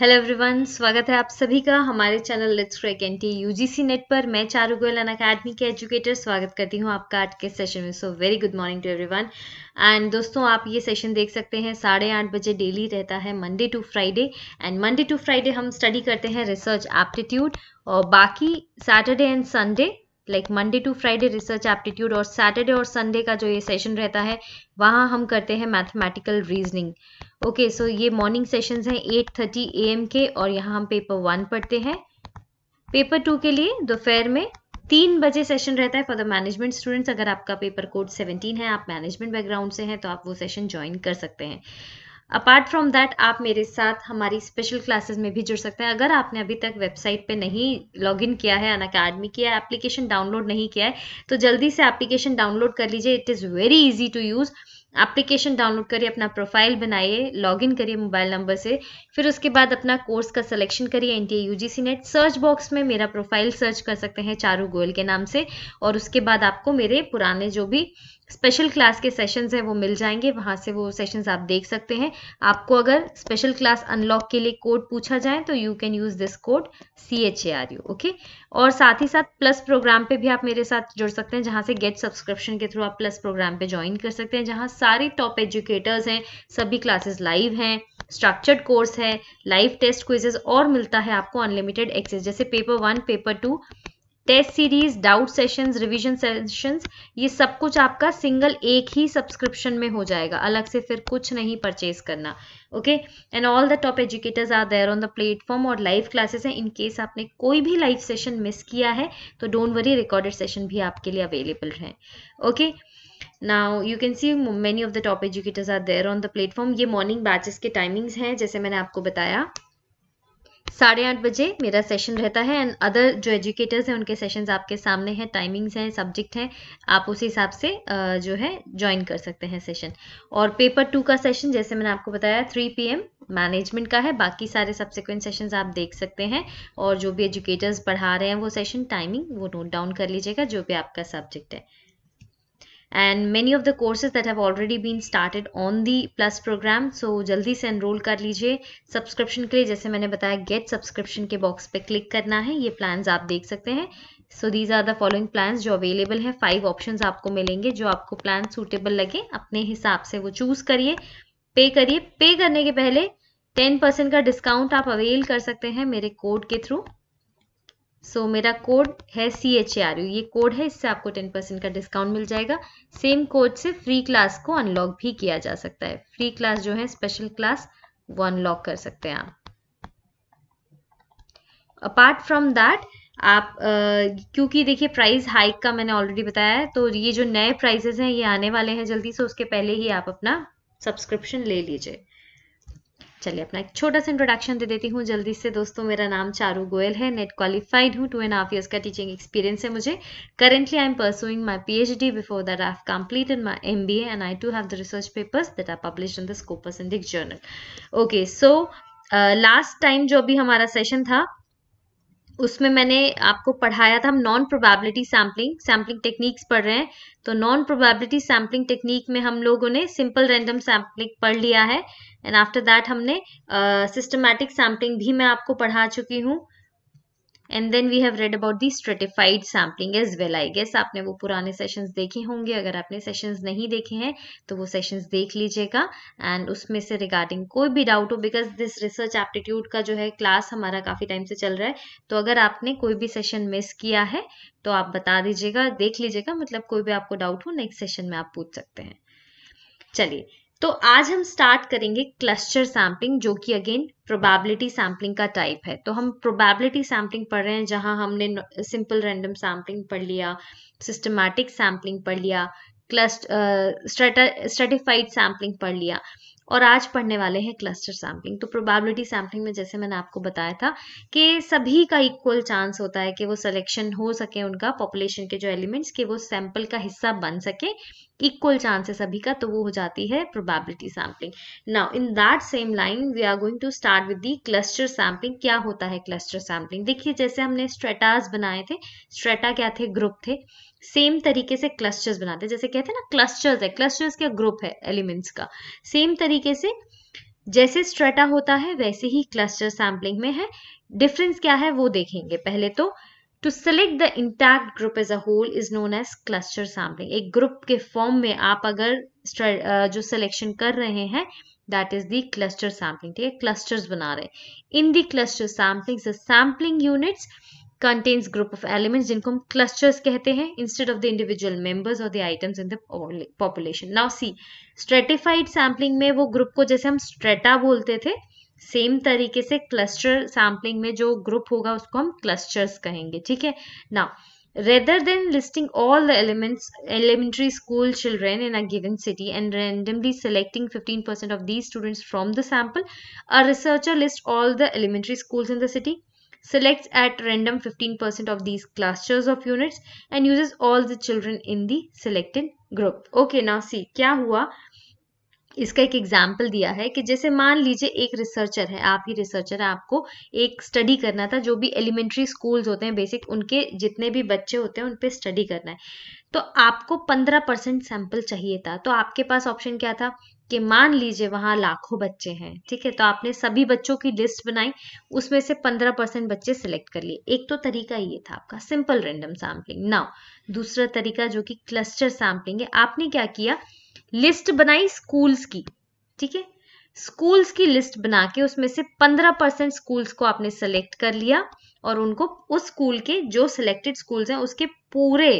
Hello everyone स्वागत है आप सभी का हमारे channel let's crack N T U NET पर मैं चारू गोयल अन अकेडमी के एजुकेटर स्वागत करती हूं आपका आज के सेशन में so very good morning to everyone and दोस्तों आप ये सेशन देख सकते हैं साढ़े आठ बजे डेली रहता है Monday to Friday and Monday to Friday हम स्टडी करते हैं रिसर्च एप्टीट्यूड और बाकी Saturday and Sunday like Monday to Friday research aptitude और सैटरडे और संडे का जो ये सेशन रहता है वहाँ हम करते हैं मैथमेटिकल रीजनिंग ओके सो ये मॉर्निंग सेशन हैं एट थर्टी ए एम के और यहाँ हम पेपर वन पढ़ते हैं पेपर टू के लिए दोपहर में तीन बजे सेशन रहता है फॉर द मैनेजमेंट स्टूडेंट्स अगर आपका पेपर कोड 17 है आप मैनेजमेंट बैकग्राउंड से हैं तो आप वो सेशन ज्वाइन कर सकते हैं अपार्ट फ्रॉम दैट आप मेरे साथ हमारी स्पेशल क्लासेस में भी जुड़ सकते हैं अगर आपने अभी तक वेबसाइट पे नहीं लॉगिन किया है अन अकेडमी किया है एप्लीकेशन डाउनलोड नहीं किया है तो जल्दी से एप्लीकेशन डाउनलोड कर लीजिए it is very easy to use application download करिए अपना प्रोफाइल बनाइए लॉगिन करिए मोबाइल नंबर से फिर उसके बाद अपना कोर्स का सिलेक्शन करिए N T NET search box में मेरा प्रोफाइल सर्च कर सकते हैं चारू गोयल के नाम से और उसके बाद आपको मेरे पुराने जो भी स्पेशल क्लास के सेशंस हैं वो मिल जाएंगे वहाँ से वो सेशंस आप देख सकते हैं आपको अगर स्पेशल क्लास अनलॉक के लिए कोड पूछा जाए तो you can use this code C H A R U okay और साथ ही साथ प्लस प्रोग्राम पे भी आप मेरे साथ जुड़ सकते हैं जहाँ से गेट सब्सक्रिप्शन के थ्रू आप प्लस प्रोग्राम पे ज्वाइन कर सकते हैं जहाँ सारे टॉप एजुकेटर्स हैं सभी क्लासेस लाइव हैं स्ट्रक्चर्ड कोर्स है लाइव टेस्ट क्विजेस और मिलता है आपको अनलिमिटेड एक्सेस जैसे paper one paper two test series doubt sessions revision sessions ये सब कुछ आपका सिंगल एक ही सब्सक्रिप्शन में हो जाएगा अलग से फिर कुछ नहीं परचेज करना okay and all the top educators are there on the platform और लाइव क्लासेस हैं इन केस आपने कोई भी लाइव सेशन मिस किया है तो डोंट वरी रिकॉर्डेड सेशन भी आपके लिए अवेलेबल हैं okay okay? Now you can see many of the top educators are there on the platform ये मॉर्निंग बैचेस के टाइमिंग्स हैं जैसे मैंने आपको बताया साढ़े आठ बजे मेरा सेशन रहता है एंड अदर जो एजुकेटर्स हैं उनके सेशंस आपके सामने हैं टाइमिंग्स हैं सब्जेक्ट हैं आप उस हिसाब से जो है ज्वाइन कर सकते हैं सेशन और पेपर टू का सेशन जैसे मैंने आपको बताया थ्री पीएम मैनेजमेंट का है बाकी सारे सब्सिक्वेंट सेशंस आप देख सकते हैं और जो भी एजुकेटर्स पढ़ा रहे हैं वो सेशन टाइमिंग वो नोट डाउन कर लीजिएगा जो भी आपका सब्जेक्ट है and many of the courses that have already been started on the plus programme so जल्दी से एनरोल कर लीजिए सब्सक्रिप्शन के लिए जैसे मैंने बताया गेट सब्सक्रिप्शन के बॉक्स पे क्लिक करना है ये प्लान्स आप देख सकते हैं so these are the following plans जो अवेलेबल हैं फाइव ऑप्शन आपको मिलेंगे जो आपको प्लान सूटेबल लगे अपने हिसाब से वो चूज करिए पे करिए पे करने के पहले टेन परसेंट का डिस्काउंट आप अवेल कर सकते हैं मेरे कोड के थ्रू सो so, मेरा कोड है C H A R U ये कोड है इससे आपको टेन परसेंट का डिस्काउंट मिल जाएगा सेम कोड से फ्री क्लास को अनलॉक भी किया जा सकता है फ्री क्लास जो है स्पेशल क्लास वो अनलॉक कर सकते हैं आप अपार्ट फ्रॉम दैट आप क्योंकि देखिए प्राइस हाइक का मैंने ऑलरेडी बताया है तो ये जो नए प्राइजेस हैं ये आने वाले हैं जल्दी से उसके पहले ही आप अपना सब्सक्रिप्शन ले लीजिए चलिए अपना एक छोटा सा इंट्रोडक्शन दे देती हूँ जल्दी से दोस्तों मेरा नाम चारू गोयल है नेट क्वालिफाइड हूँ टू एंड हाफ ईयर्स का टीचिंग एक्सपीरियंस है मुझे currently I am pursuing my P H D before that I have completed my M B and I too have the research papers that are publish in the Scopus indexed journal okay so last time जो अभी हमारा session था उसमें मैंने आपको पढ़ाया था हम non probability sampling sampling techniques पढ़ रहे हैं तो नॉन प्रोबेबिलिटी सैम्पलिंग टेक्निक में हम लोगों ने सिंपल रैंडम सैम्पलिंग पढ़ लिया है एंड आफ्टर दैट हमने सिस्टमैटिक uh, सैम्पलिंग भी मैं आपको पढ़ा चुकी हूँ and then we have read about the stratified sampling as well I guess आपने वो पुराने सेशंस देखे होंगे अगर आपने सेशंस नहीं देखे हैं तो वो सेशंस देख लीजिएगा एंड उसमें से रिगार्डिंग कोई भी डाउट हो बिकॉज दिस रिसर्च एप्टीट्यूड का जो है क्लास हमारा काफ़ी टाइम से चल रहा है तो अगर आपने कोई भी सेशन मिस किया है तो आप बता दीजिएगा देख लीजिएगा मतलब कोई भी आपको डाउट हो नेक्स्ट सेशन में आप पूछ सकते हैं चलिए तो आज हम स्टार्ट करेंगे क्लस्टर सैम्पलिंग जो कि अगेन प्रोबेबिलिटी सैम्पलिंग का टाइप है तो हम प्रोबेबिलिटी सैम्पलिंग पढ़ रहे हैं जहां हमने सिंपल रैंडम सैम्पलिंग पढ़ लिया सिस्टमैटिक सैम्पलिंग पढ़ लिया क्लस्ट स्ट्रेटिफाइड सैम्पलिंग पढ़ लिया और आज पढ़ने वाले हैं क्लस्टर सैम्पलिंग तो प्रोबेबिलिटी सैम्पलिंग में जैसे मैंने आपको बताया था कि सभी का इक्वल चांस होता है कि वो सिलेक्शन हो सके उनका पॉपुलेशन के जो एलिमेंट्स के वो सैंपल का हिस्सा बन सके इक्वल चांस है सभी का तो वो हो जाती है probability sampling now in that same line we are going to start with the cluster sampling क्या होता है क्लस्टर सैम्पलिंग देखिए जैसे हमने स्ट्रेटाज बनाए थे स्ट्रेटा क्या थे ग्रुप थे सेम तरीके से क्लस्टर्स बनाते हैं जैसे कहते हैं ना क्लस्टर्स है क्लस्टर्स का ग्रुप है एलिमेंट्स का सेम तरीके से जैसे स्ट्रेटा होता है वैसे ही क्लस्टर सैम्पलिंग में है डिफरेंस क्या है वो देखेंगे पहले तो to select the intact group as a whole is known as cluster sampling एक ग्रुप के फॉर्म में आप अगर जो सिलेक्शन कर रहे हैं दैट इज द्लस्टर सैम्पलिंग ठीक है क्लस्टर्स बना रहे in the cluster sampling sampling units contains group of elements जिनको हम क्लस्टर्स कहते हैं instead of the individual members or the items in the population. Now see, stratified sampling में वो ग्रुप को जैसे हम स्ट्रेटा बोलते थे सेम तरीके से क्लस्टर सैम्पलिंग में जो ग्रुप होगा उसको हम क्लस्टर्स कहेंगे ठीक है now rather than listing all the elements elementary school children in a given city and randomly selecting percent of the students from the sample a researcher list all the elementary schools in the city selects at random 15% of these clusters of units and uses all the children in the selected group. Okay, now see, kya hua? इसका एक example दिया है कि जैसे मान लीजिए एक researcher है आप ही रिसर्चर है आपको एक स्टडी करना था जो भी एलिमेंट्री स्कूल्स होते हैं बेसिक उनके जितने भी बच्चे होते हैं उन पर स्टडी करना है तो आपको पंद्रह परसेंट सैंपल चाहिए था तो आपके पास ऑप्शन क्या था कि मान लीजिए वहाँ लाखों बच्चे हैं ठीक है तो आपने सभी बच्चों की लिस्ट बनाई उसमें से पंद्रह परसेंट बच्चे सिलेक्ट कर लिए एक तो तरीका ये था आपका सिंपल रेंडम सैम्पलिंग नाउ दूसरा तरीका जो कि क्लस्टर सैम्पलिंग है आपने क्या किया लिस्ट बनाई स्कूल्स की ठीक है स्कूल्स की लिस्ट बना के उसमें से 15 परसेंट स्कूल्स को आपने सेलेक्ट कर लिया और उनको उस स्कूल के जो सिलेक्टेड स्कूल्स हैं उसके पूरे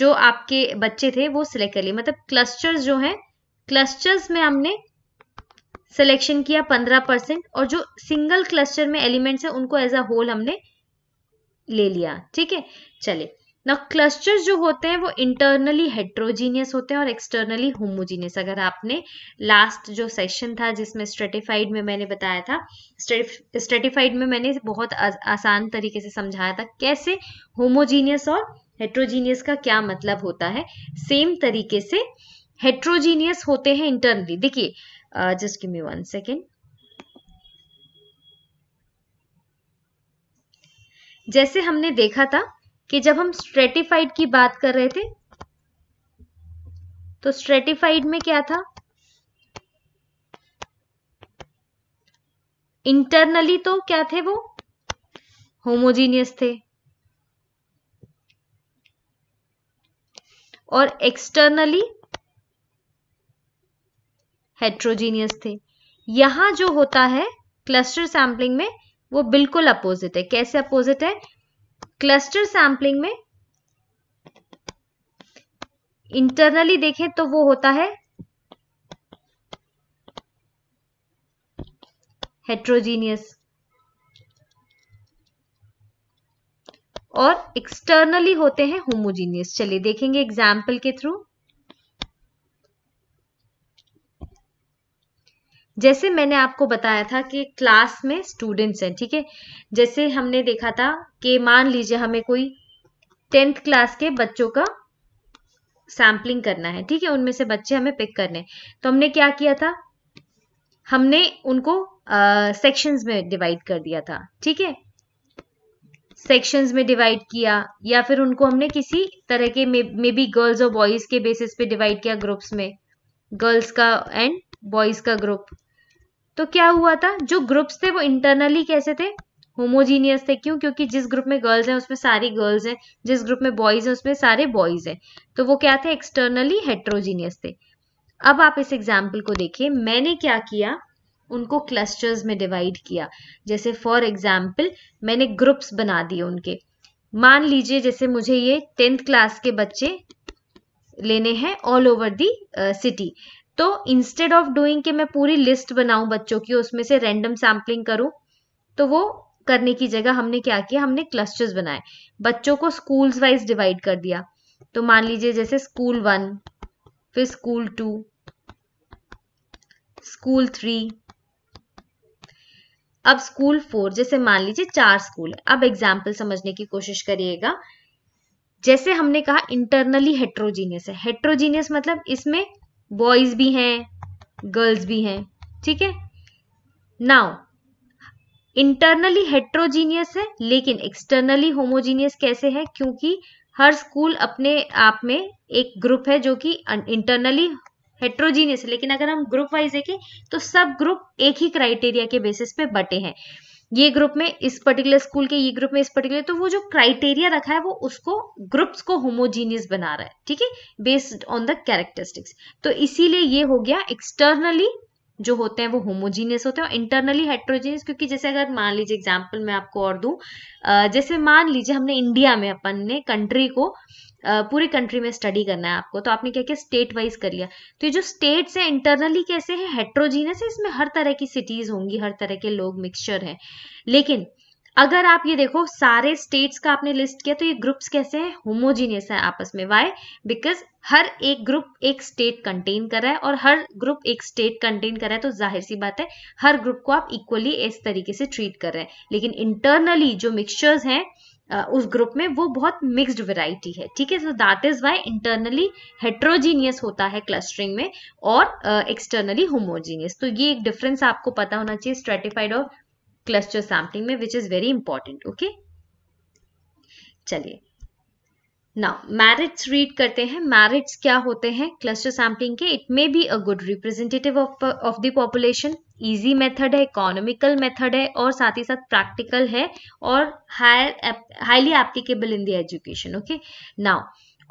जो आपके बच्चे थे वो सिलेक्ट कर लिए मतलब क्लस्टर्स जो हैं क्लस्टर्स में हमने सिलेक्शन किया 15 परसेंट और जो सिंगल क्लस्टर में एलिमेंट्स हैं उनको एज अ होल हमने ले लिया ठीक है चले ना क्लस्टर्स जो होते हैं वो इंटरनली हेट्रोजीनियस होते हैं और एक्सटर्नली होमोजीनियस अगर आपने लास्ट जो सेशन था जिसमें स्ट्रेटिफाइड में मैंने बताया था स्ट्रेटिफाइड में मैंने बहुत आसान तरीके से समझाया था कैसे होमोजीनियस और हेट्रोजीनियस का क्या मतलब होता है सेम तरीके से हेट्रोजीनियस होते हैं इंटरनली देखिए just give me one second जैसे हमने देखा था कि जब हम स्ट्रेटिफाइड की बात कर रहे थे तो स्ट्रेटिफाइड में क्या था इंटरनली तो क्या थे वो होमोजीनियस थे और एक्सटर्नली हेट्रोजीनियस थे यहां जो होता है क्लस्टर सैम्पलिंग में वो बिल्कुल अपोजिट है कैसे अपोजिट है क्लस्टर सैम्पलिंग में इंटरनली देखें तो वो होता है हेट्रोजीनियस और एक्सटर्नली होते हैं होमोजीनियस चलिए देखेंगे एग्जाम्पल के थ्रू जैसे मैंने आपको बताया था कि क्लास में स्टूडेंट्स हैं ठीक है जैसे हमने देखा था कि मान लीजिए हमें कोई टेंथ क्लास के बच्चों का सैम्पलिंग करना है ठीक है उनमें से बच्चे हमें पिक करने तो हमने क्या किया था हमने उनको सेक्शंस uh, में डिवाइड कर दिया था ठीक है सेक्शंस में डिवाइड किया या फिर उनको हमने किसी तरह के मे बी गर्ल्स और बॉयज के बेसिस पे डिवाइड किया ग्रुप्स में गर्ल्स का एंड बॉयज का ग्रुप तो क्या हुआ था जो ग्रुप्स थे वो इंटरनली कैसे थे होमोजीनियस थे क्यों क्योंकि जिस ग्रुप में गर्ल्स हैं उसमें सारी गर्ल्स हैं जिस ग्रुप में बॉयज हैं उसमें सारे बॉयज हैं तो वो क्या थे एक्सटर्नली हेट्रोजीनियस थे अब आप इस एग्जाम्पल को देखिए मैंने क्या किया उनको क्लस्टर्स में डिवाइड किया जैसे फॉर एग्जाम्पल मैंने ग्रुप्स बना दिए उनके मान लीजिए जैसे मुझे ये टेंथ क्लास के बच्चे लेने हैं ऑल ओवर दी सिटी तो इंस्टेड ऑफ डूइंग कि मैं पूरी लिस्ट बनाऊं बच्चों की उसमें से रैंडम सैम्पलिंग करूं तो वो करने की जगह हमने क्या किया हमने क्लस्टर्स बनाए बच्चों को स्कूल्स वाइज डिवाइड कर दिया तो मान लीजिए जैसे स्कूल वन फिर स्कूल टू स्कूल थ्री अब स्कूल फोर जैसे मान लीजिए चार स्कूल है अब एग्जाम्पल समझने की कोशिश करिएगा जैसे हमने कहा इंटरनली हेट्रोजीनियस है हेट्रोजीनियस मतलब इसमें बॉयज भी हैं गर्ल्स भी हैं ठीक है नाउ इंटरनली हेट्रोजीनियस है लेकिन एक्सटर्नली होमोजीनियस कैसे है क्योंकि हर स्कूल अपने आप में एक ग्रुप है जो कि इंटरनली हेट्रोजीनियस है लेकिन अगर हम ग्रुप वाइज देखें तो सब ग्रुप एक ही क्राइटेरिया के बेसिस पे बटे हैं ये ग्रुप में इस पर्टिकुलर स्कूल के ये ग्रुप में इस पर्टिकुलर तो वो जो क्राइटेरिया रखा है वो उसको ग्रुप्स को होमोजीनियस बना रहा है ठीक है बेस्ड ऑन द कैरेक्टरिस्टिक्स तो इसीलिए ये हो गया एक्सटर्नली जो होते हैं वो होमोजीनियस होते हैं और इंटरनली हेट्रोजीनियस क्योंकि जैसे अगर मान लीजिए एग्जाम्पल मैं आपको और दू जैसे मान लीजिए हमने इंडिया में अपन ने कंट्री को पूरे कंट्री में स्टडी करना है आपको तो आपने क्या किया स्टेट वाइज कर लिया तो ये जो स्टेट्स हैं इंटरनली कैसे हैं हेट्रोजीनियस है इसमें हर तरह की सिटीज होंगी हर तरह के लोग मिक्सचर हैं लेकिन अगर आप ये देखो सारे स्टेट्स का आपने लिस्ट किया तो ये ग्रुप्स कैसे हैं होमोजीनियस है आपस में वाई बिकॉज हर एक ग्रुप एक स्टेट कंटेन कर रहा है और हर ग्रुप एक स्टेट कंटेन कर रहा है तो जाहिर सी बात है हर ग्रुप को आप इक्वली इस तरीके से ट्रीट कर रहे हैं लेकिन इंटरनली जो मिक्सचर्स हैं उस ग्रुप में वो बहुत मिक्स्ड वैरायटी है ठीक है so that is why internally heterogeneous होता है क्लस्टरिंग में और एक्सटर्नली uh, होमोजीनियस तो ये एक डिफरेंस आपको पता होना चाहिए स्ट्रेटिफाइड और क्लस्टर सैम्पलिंग में which is very important okay चलिए नाउ मैरिट्स रीड करते हैं मैरिट्स क्या होते हैं क्लस्टर सैम्पलिंग के it may be a good representative of the population easy method है इकोनॉमिकल मेथड है और साथ ही साथ प्रैक्टिकल है और higher highly applicable in the education okay now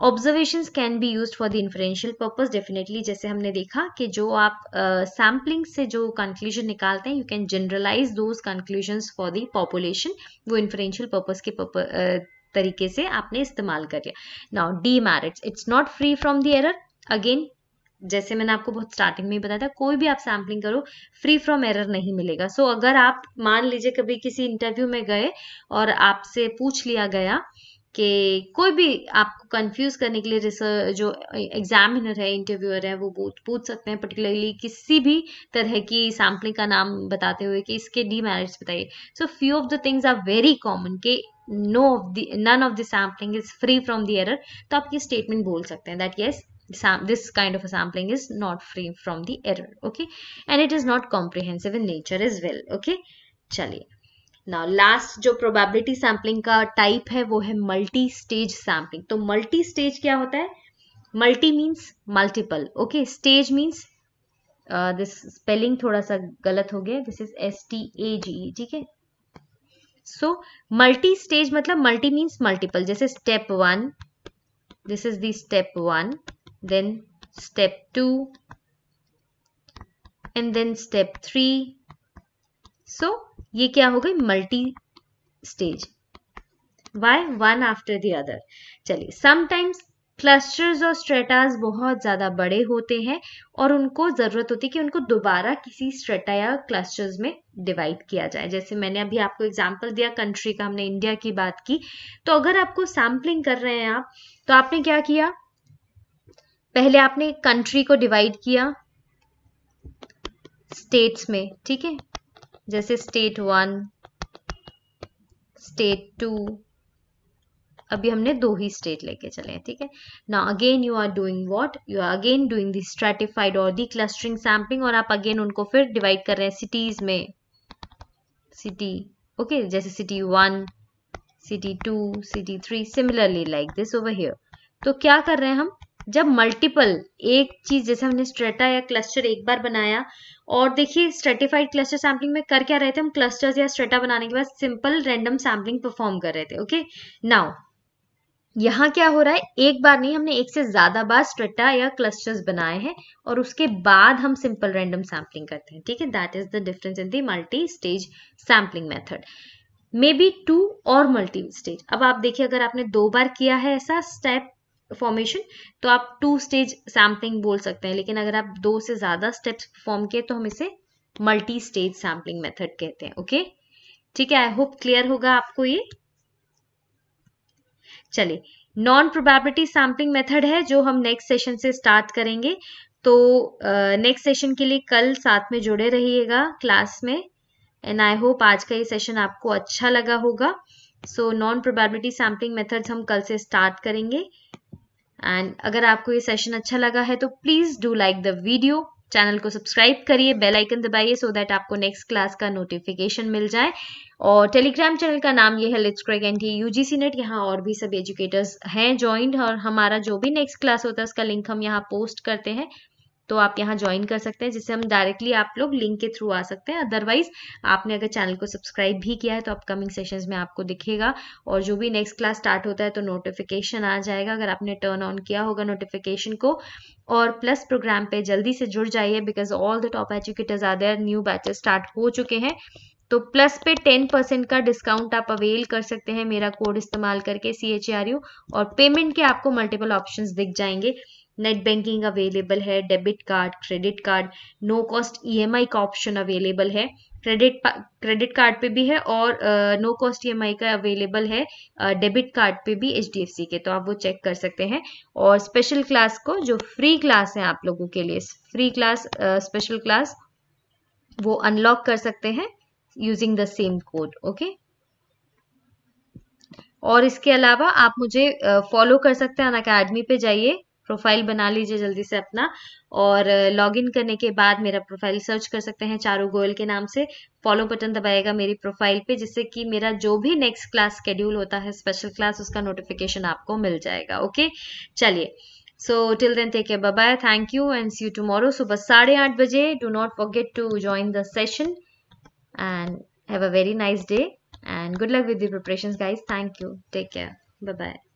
observations can be use for the influential purpose definitely जैसे हमने देखा कि जो आप सैम्पलिंग uh, से जो कंक्लूजन निकालते हैं you can generalise those conclusion for the population वो इन्फ्लुएंशियल पर्पज के पर्प uh, तरीके से आपने इस्तेमाल कर लिया now the merits it's not free from the error again जैसे मैंने आपको बहुत स्टार्टिंग में ही बताया था कोई भी आप सैम्पलिंग करो फ्री फ्रॉम एरर नहीं मिलेगा सो so, अगर आप मान लीजिए कभी किसी इंटरव्यू में गए और आपसे पूछ लिया गया कि कोई भी आपको कंफ्यूज करने के लिए रिसर्च जो एग्जामिनर है इंटरव्यूअर है वो पूछ पूछ सकते हैं पर्टिकुलरली किसी भी तरह की सैम्पलिंग का नाम बताते हुए कि इसके डीमेरिट्स बताइए so few of the things are very common कि no of the none of the sampling is free from the error तो आप ये स्टेटमेंट बोल सकते हैं that yes this kind of sampling is not free from from the okay and it is not comprehensive in nature is well okay चलिए now last जो probability sampling का type है वो है मल्टी स्टेज सैम्पलिंग तो multi stage क्या होता है multi means multiple okay stage means this spelling थोड़ा सा गलत हो गया this is S T A G ठीक है सो मल्टी स्टेज मतलब मल्टी मीन्स मल्टीपल जैसे step one this is the step one then step two and then step three so ये क्या हो गई multi stage why one after the other चलिए sometimes clusters और स्ट्रेटाज बहुत ज़्यादा बड़े होते हैं और उनको ज़रूरत होती है कि उनको दोबारा किसी स्ट्रेटा या क्लस्टर्स में डिवाइड किया जाए जैसे मैंने अभी आपको एग्जाम्पल दिया कंट्री का हमने इंडिया की बात की तो अगर आपको सैम्पलिंग कर रहे हैं आप तो आपने क्या किया पहले आपने कंट्री को डिवाइड किया स्टेट्स में ठीक है जैसे स्टेट वन स्टेट टू अभी हमने दो ही स्टेट लेके चले हैं ठीक है ना again you are doing what you are again doing the stratified और दी क्लस्टरिंग सैम्पलिंग और आप अगेन उनको फिर डिवाइड कर रहे हैं सिटीज में सिटी ओके okay, जैसे city one city two city three similarly like this over here तो क्या कर रहे हैं हम जब मल्टीपल एक चीज जैसे हमने स्ट्रेटा या क्लस्टर एक बार बनाया और देखिए स्ट्रेटिफाइड क्लस्टर सैम्पलिंग में कर क्या रहे थे हम क्लस्टर्स या स्ट्रेटा बनाने के बाद सिंपल रैंडम सैम्पलिंग परफॉर्म कर रहे थे ओके नाउ यहाँ क्या हो रहा है एक बार नहीं हमने एक से ज्यादा बार स्ट्रेटा या क्लस्टर्स बनाए हैं और उसके बाद हम सिंपल रैंडम सैम्पलिंग करते हैं ठीक है that is the difference in the multi stage sampling method maybe two और मल्टी स्टेज अब आप देखिए अगर आपने दो बार किया है ऐसा स्टेप फॉर्मेशन तो आप टू स्टेज सैम्पलिंग बोल सकते हैं लेकिन अगर आप दो से ज़्यादा स्टेप्स परफॉर्म किए तो हम इसे मल्टी स्टेज सैम्पलिंग मेथड कहते हैं ओके ठीक है आई होप क्लियर होगा आपको ये चलिए नॉन प्रोबेबिलिटी सैम्पलिंग मेथड है जो हम नेक्स्ट सेशन से स्टार्ट करेंगे तो नेक्स्ट uh, सेशन के लिए कल साथ में जुड़े रहिएगा क्लास में एंड आई होप आज का ये सेशन आपको अच्छा लगा होगा so non probability sampling methods हम कल से स्टार्ट करेंगे एंड अगर आपको ये सेशन अच्छा लगा है तो please do like the video channel को सब्सक्राइब करिए बेल आइकन दबाइए सो दैट आपको नेक्स्ट क्लास का नोटिफिकेशन मिल जाए और टेलीग्राम चैनल का नाम ये है let's crack and T U G C NET यहाँ और भी सब एजुकेटर्स हैं ज्वाइंट और हमारा जो भी नेक्स्ट क्लास होता है उसका लिंक हम यहाँ पोस्ट करते हैं तो आप यहाँ ज्वाइन कर सकते हैं जिससे हम डायरेक्टली आप लोग लिंक के थ्रू आ सकते हैं अदरवाइज आपने अगर चैनल को सब्सक्राइब भी किया है तो अपकमिंग सेशंस में आपको दिखेगा और जो भी नेक्स्ट क्लास स्टार्ट होता है तो नोटिफिकेशन आ जाएगा अगर आपने टर्न ऑन किया होगा नोटिफिकेशन को और प्लस प्रोग्राम पे जल्दी से जुड़ जाइए because all the top educators are there new batches start हो चुके हैं तो प्लस पे टेन परसेंट का डिस्काउंट आप अवेल कर सकते हैं मेरा कोड इस्तेमाल करके सी एच आर यू और पेमेंट के आपको मल्टीपल ऑप्शंस दिख जाएंगे नेट बैंकिंग अवेलेबल है debit card credit card no cost EMI का ऑप्शन अवेलेबल है क्रेडिट क्रेडिट कार्ड पे भी है और नो कॉस्ट ई का अवेलेबल है डेबिट uh, कार्ड पे भी एच के तो आप वो चेक कर सकते हैं और स्पेशल क्लास को जो फ्री क्लास है आप लोगों के लिए फ्री क्लास स्पेशल क्लास वो अनलॉक कर सकते हैं using the same code okay और इसके अलावा आप मुझे फॉलो uh, कर सकते हैं अन अकेडमी पे जाइए प्रोफाइल बना लीजिए जल्दी से अपना और लॉगिन करने के बाद मेरा प्रोफाइल सर्च कर सकते हैं चारू गोयल के नाम से फॉलो बटन दबाएगा मेरी प्रोफाइल पे जिससे कि मेरा जो भी नेक्स्ट क्लास स्केड्यूल होता है स्पेशल क्लास उसका नोटिफिकेशन आपको मिल जाएगा ओके चलिए so till then take care bye thank you and see you tomorrow सुबह साढ़े आठ बजे do not forget to join the session and have a very nice day and good luck with the preparations guys thank you take care bye bye